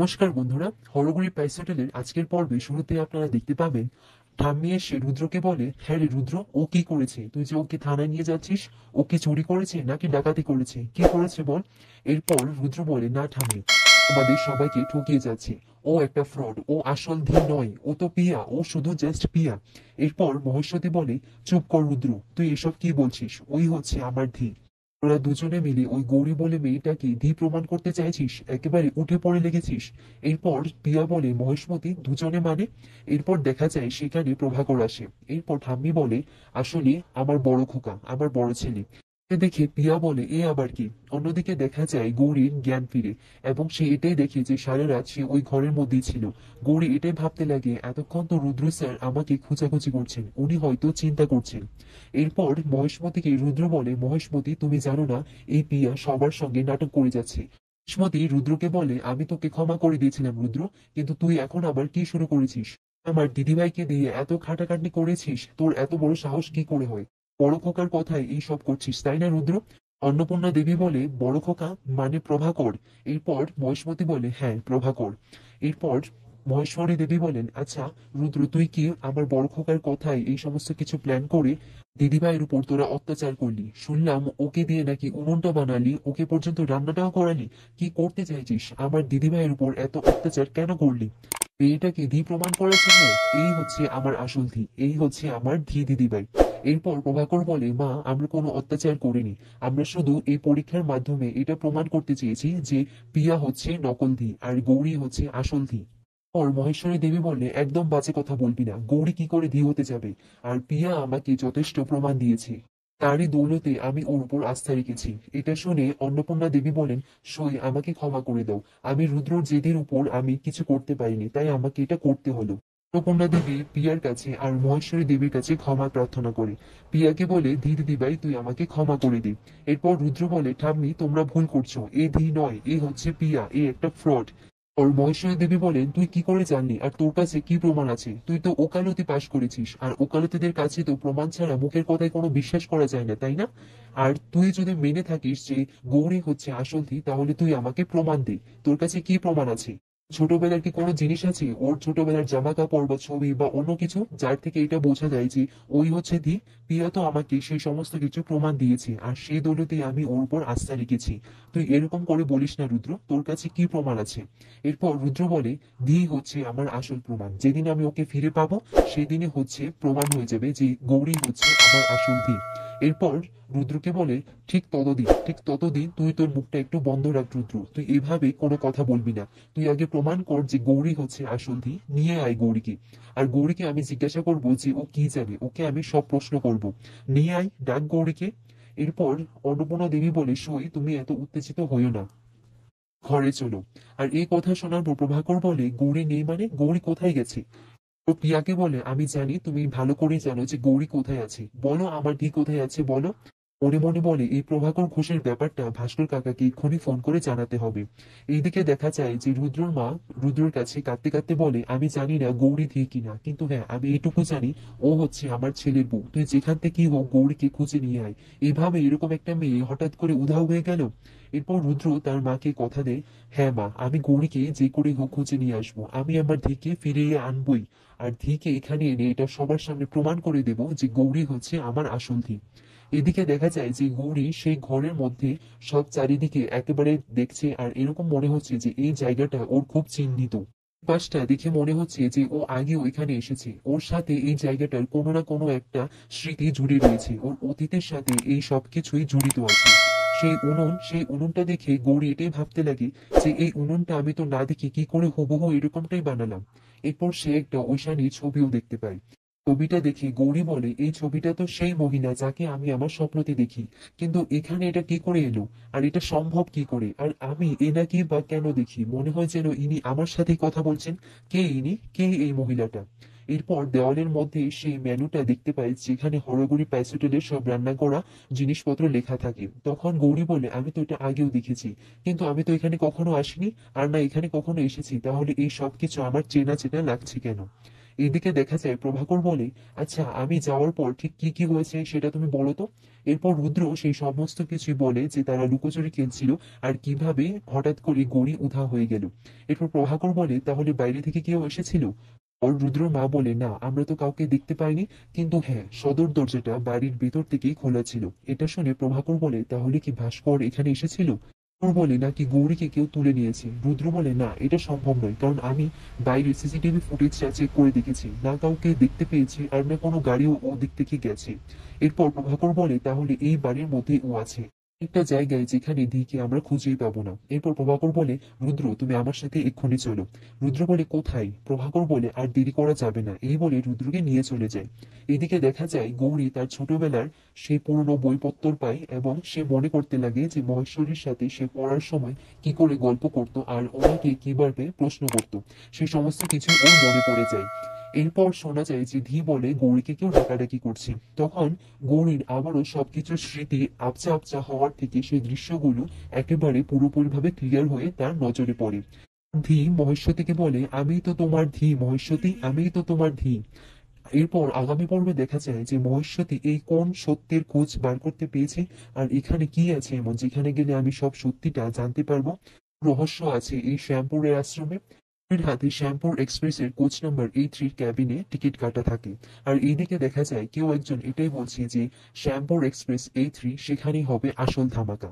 নমস্কার বন্ধুরা হরগুড়ি প্যাস হোটেলের আজকের পর্বে শুরুতে আপনারা দেখতে পাবেন ঠাম্মি এসে রুদ্রকে বলে হ্যাঁ রে রুদ্র ও কি করেছে তুই যে ওকে থানায় নিয়ে যাচ্ছিস ও চুরি করেছে নাকি ডাকাতি করেছে কি করেছে বল এরপর রুদ্র বলে না ঠাম্মি আমাদের সবাইকে ঠকিয়ে যাচ্ছে ও একটা ফ্রড ও আসল ধী নয় ও তো পিয়া ও শুধু জাস্ট পিয়া এরপর মহেশ্বতী বলে চুপ কর রুদ্র তুই এসব কি বলছিস ওই হচ্ছে আমার ধী তোরা দুজনে মিলে ওই গৌরী বলে মেয়েটাকে ধি প্রমাণ করতে চাইছিস একেবারে উঠে পড়ে লেগেছিস এরপর প্রিয়া বলে মহেশমতি দুজনে মানে এরপর দেখা যায় সেখানে প্রভাকর আসে এরপর ঠাম্মি বলে আসলে আমার বড় খোকা আমার বড় ছেলে দেখে পিয়া বলে এ আবার কি অন্যদিকে দেখা যায় গৌরীর জ্ঞান ফিরে এবং সে এটাই দেখে যে সারা রাত সে ওই ঘরের মধ্যেই ছিল গৌরী এটাই ভাবতে লাগে এতক্ষণ তো রুদ্র স্যার আমাকে খোঁজাখুঁজি করছেন উনি হয়তো চিন্তা করছেন এরপর মহেশমতিকে রুদ্র বলে মহেশমতি তুমি জানো না এই পিয়া সবার সঙ্গে নাটক করে যাচ্ছে মহেশমতি রুদ্রকে বলে আমি তোকে ক্ষমা করে দিয়েছিলাম রুদ্র কিন্তু তুই এখন আবার কি শুরু করেছিস আমার দিদিভাইকে দিয়ে এত খাটাখাটনি করেছিস তোর এত বড় সাহস কি করে হয় বড়খোকার কথায় এই সব করছিস তাই না রুদ্র অন্নপূর্ণা দেবী বলে বড় খোকা মানে প্রভাকর এরপর মহেশমতি বলে হ্যাঁ প্রভাকর এরপর মহেশ্বরী দেবী বলেন আচ্ছা রুদ্র তুই কি আমার বড় খোকার কথায় এই সমস্ত কিছু প্ল্যান করে দিদিভাইয়ের উপর তোরা অত্যাচার করলি শুনলাম ওকে দিয়ে নাকি উনুনটা বানালি ওকে পর্যন্ত রান্নাটাও করালি কি করতে চাইছিস আমার দিদিভাইয়ের উপর এত অত্যাচার কেন করলি কি ধি প্রমাণ করার জন্য এই হচ্ছে আমার আসল ধি এই হচ্ছে আমার ধি দিদিভাই এরপর প্রভাকর বলে মা আমরা কোনো অত্যাচার করিনি আমরা শুধু এই পরীক্ষার মাধ্যমে এটা প্রমাণ করতে চেয়েছি যে পিয়া হচ্ছে নকলধি আর গৌরী হচ্ছে আসল ধি পর মহেশ্বরী দেবী বললে একদম বাজে কথা বলবি না গৌরী কি করে ধি হতে যাবে আর পিয়া আমাকে যথেষ্ট প্রমাণ দিয়েছে তারই দৌলতে আমি ওর উপর আস্থা রেখেছি এটা শুনে অন্নপূর্ণা দেবী বলেন সই আমাকে ক্ষমা করে দাও আমি রুদ্রর জেদের উপর আমি কিছু করতে পারিনি তাই আমাকে এটা করতে হলো অন্নপূর্ণা দেবী পিয়ার কাছে আর মহেশ্বরী দেবীর কাছে ক্ষমা প্রার্থনা করে পিয়াকে বলে ধীর দিবাই তুই আমাকে ক্ষমা করে দি এরপর রুদ্র বলে ঠাম্মি তোমরা ভুল করছো এ ধি নয় এ হচ্ছে পিয়া এ একটা ফ্রড ওর মহেশ্বরী দেবী বলেন তুই কি করে জানলি আর তোর কাছে কি প্রমাণ আছে তুই তো ওকালতি পাশ করেছিস আর ওকালতিদের কাছে তো প্রমাণ ছাড়া মুখের কথায় কোনো বিশ্বাস করা যায় না তাই না আর তুই যদি মেনে থাকিস যে গৌরী হচ্ছে আসল তাহলে তুই আমাকে প্রমাণ দে তোর কাছে কি প্রমাণ আছে ছোটবেলার কি কোনো জিনিস আছে ওর ছোটবেলার জামা কাপড় বা ছবি বা অন্য কিছু যার থেকে এটা বোঝা যায় যে ওই হচ্ছে দি প্রিয়া তো আমাকে সেই সমস্ত কিছু প্রমাণ দিয়েছে আর সেই দৌলতে আমি ওর উপর আস্থা রেখেছি তুই এরকম করে বলিস না রুদ্র তোর কাছে কি প্রমাণ আছে এরপর রুদ্র বলে দি হচ্ছে আমার আসল প্রমাণ যেদিন আমি ওকে ফিরে পাবো সেদিনে হচ্ছে প্রমাণ হয়ে যাবে যে গৌরী হচ্ছে আমার আসল দি এরপর রুদ্রকে বলে ঠিক ততদিন ঠিক ততদিন তুই তোর মুখটা একটু বন্ধ রাখ রুদ্র তুই এভাবে কোনো কথা বলবি না তুই আগে প্রমাণ কর যে গৌরী হচ্ছে আসন্ধি নিয়ে আয় গৌরীকে আর গৌরীকে আমি জিজ্ঞাসা করবো যে ও কি জানে ওকে আমি সব প্রশ্ন করব নিয়ে আয় ডাক গৌরীকে এরপর অন্নপূর্ণা দেবী বলে সই তুমি এত উত্তেজিত হইও না ঘরে চলো আর এই কথা শোনার পর প্রভাকর বলে গৌরী নেই মানে গৌরী কোথায় গেছে ও প্রিয়াকে বলে আমি জানি তুমি ভালো করে জানো যে গৌরী কোথায় আছে বলো আমার ধি কোথায় আছে বলো মনে মনে বলে এই প্রভাকর ঘোষের ব্যাপারটা ভাস্কর কাকাকে এক্ষুনি ফোন করে জানাতে হবে এইদিকে দেখা যায় যে রুদ্রর মা রুদ্রর কাছে কাঁদতে কাঁদতে বলে আমি জানি না গৌরী ধি কিনা কিন্তু হ্যাঁ আমি এটুকু জানি ও হচ্ছে আমার ছেলের বউ তুই যেখান থেকেই হোক গৌরীকে খুঁজে নিয়ে আয় এভাবে এরকম একটা মেয়ে হঠাৎ করে উধাও হয়ে গেল এরপর রুদ্র তার মাকে কথা দেয় হ্যাঁ মা আমি গৌরীকে যে করে হোক খুঁজে নিয়ে আসবো আমি আমার ধিকে ফিরিয়ে আনবই আর ধীকে এখানে এনে এটা সবার সামনে প্রমাণ করে দেব যে গৌরী হচ্ছে আমার আসল ধী এদিকে দেখা যায় যে গৌরী সেই ঘরের মধ্যে সব চারিদিকে একেবারে দেখছে আর এরকম মনে হচ্ছে যে এই জায়গাটা ওর খুব চিহ্নিত পাশটা দেখে মনে হচ্ছে যে ও আগেও এখানে এসেছে ওর সাথে এই জায়গাটার কোনো না কোনো একটা স্মৃতি জুড়ে রয়েছে ওর অতীতের সাথে এই সবকিছুই জড়িত আছে সেই উনুন সেই উনুনটা দেখে গৌরী এটাই ভাবতে লাগে যে এই উনুনটা আমি তো না দেখে কি করে হুবহু এরকমটাই বানালাম এরপর সে একটা ঐশানীর ছবিও দেখতে পায় ছবিটা দেখে গৌরী বলে এই ছবিটা তো সেই মহিলা যাকে আমি আমার স্বপ্নতে দেখি কিন্তু এখানে এটা কি করে এলো আর এটা সম্ভব কি করে আর আমি এনাকে বা কেন দেখি মনে হয় যেন ইনি আমার সাথে কথা বলছেন কে ইনি কে এই মহিলাটা এরপর দেওয়ালের মধ্যে সেই মেনুটা দেখতে পাই যেখানে হরগৌরী প্যাস সব রান্না করা জিনিসপত্র লেখা থাকে তখন গৌরী বলে আমি তো এটা আগেও দেখেছি কিন্তু আমি তো এখানে কখনো আসিনি আর না এখানে কখনো এসেছি তাহলে এই সব কিছু আমার চেনা চেনা লাগছে কেন এদিকে দেখা যায় প্রভাকর বলে আচ্ছা আমি যাওয়ার পর ঠিক কি কি হয়েছে সেটা তুমি বলো তো এরপর রুদ্র সেই সমস্ত কিছু বলে যে তারা লুকোচুরি খেলছিল আর কিভাবে হঠাৎ করে গড়ি উধা হয়ে গেল এরপর প্রভাকর বলে তাহলে বাইরে থেকে কেউ এসেছিল আর রুদ্রর মা বলে না আমরা তো কাউকে দেখতে পাইনি কিন্তু হ্যাঁ সদর দরজাটা বাড়ির ভেতর থেকেই খোলা ছিল এটা শুনে প্রভাকর বলে তাহলে কি ভাস্কর এখানে এসেছিল বলে নাকি গৌরীকে কেউ তুলে নিয়েছে রুদ্র বলে না এটা সম্ভব নয় কারণ আমি বাইরে সিসিটিভি ফুটেজটা চেক করে দেখেছি না কাউকে দেখতে পেয়েছি আর না কোনো গাড়িও ও দিক থেকে গেছে এরপর প্রভাকর বলে তাহলে এই বাড়ির মধ্যে ও আছে একটা জায়গায় যেখানে দিকে আমরা খুঁজেই পাবো না এরপর প্রভাকর বলে রুদ্র তুমি আমার সাথে এক্ষুনি চলো রুদ্র বলে কোথায় প্রভাকর বলে আর দেরি করা যাবে না এই বলে রুদ্রকে নিয়ে চলে যায় এদিকে দেখা যায় গৌরী তার ছোটবেলার সেই পুরনো বইপত্তর পায় এবং সে মনে করতে লাগে যে মহেশ্বরীর সাথে সে পড়ার সময় কি করে গল্প করত আর ওনাকে কিভাবে প্রশ্ন করত সে সমস্ত কিছু ওর মনে পড়ে যায় এরপর শোনা যায় যে ধি বলে গৌরীকে কেউ ডাকাডাকি করছে তখন গৌরীর আবারও সবকিছু স্মৃতি আপচা আপচা হওয়ার থেকে সেই দৃশ্যগুলো একেবারে পুরোপুরিভাবে ক্লিয়ার হয়ে তার নজরে পড়ে ধি মহেশ্বতীকে বলে আমি তো তোমার ধি মহেশ্বতী আমি তো তোমার ধি এরপর আগামী পর্বে দেখা যায় যে মহেশ্বতী এই কোন সত্যের খোঁজ বার করতে পেয়েছে আর এখানে কি আছে এমন যেখানে গেলে আমি সব সত্যিটা জানতে পারবো রহস্য আছে এই শ্যামপুরের আশ্রমে এর হাতে শ্যামপুর এক্সপ্রেসের কোচ নাম্বার এই থ্রি ক্যাবিনে টিকিট কাটা থাকে আর এইদিকে দেখা যায় কেউ একজন এটাই বলছে যে শ্যামপুর এক্সপ্রেস এই থ্রি সেখানেই হবে আসল ধামাকা